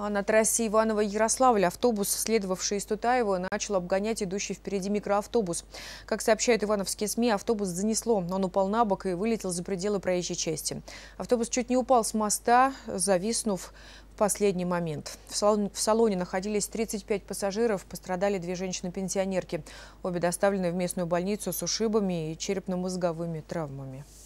А на трассе Иваново-Ярославля автобус, следовавший из Тутаева, начал обгонять идущий впереди микроавтобус. Как сообщают ивановские СМИ, автобус занесло. Он упал на бок и вылетел за пределы проезжей части. Автобус чуть не упал с моста, зависнув в последний момент. В, салон, в салоне находились 35 пассажиров, пострадали две женщины-пенсионерки. Обе доставлены в местную больницу с ушибами и черепно-мозговыми травмами.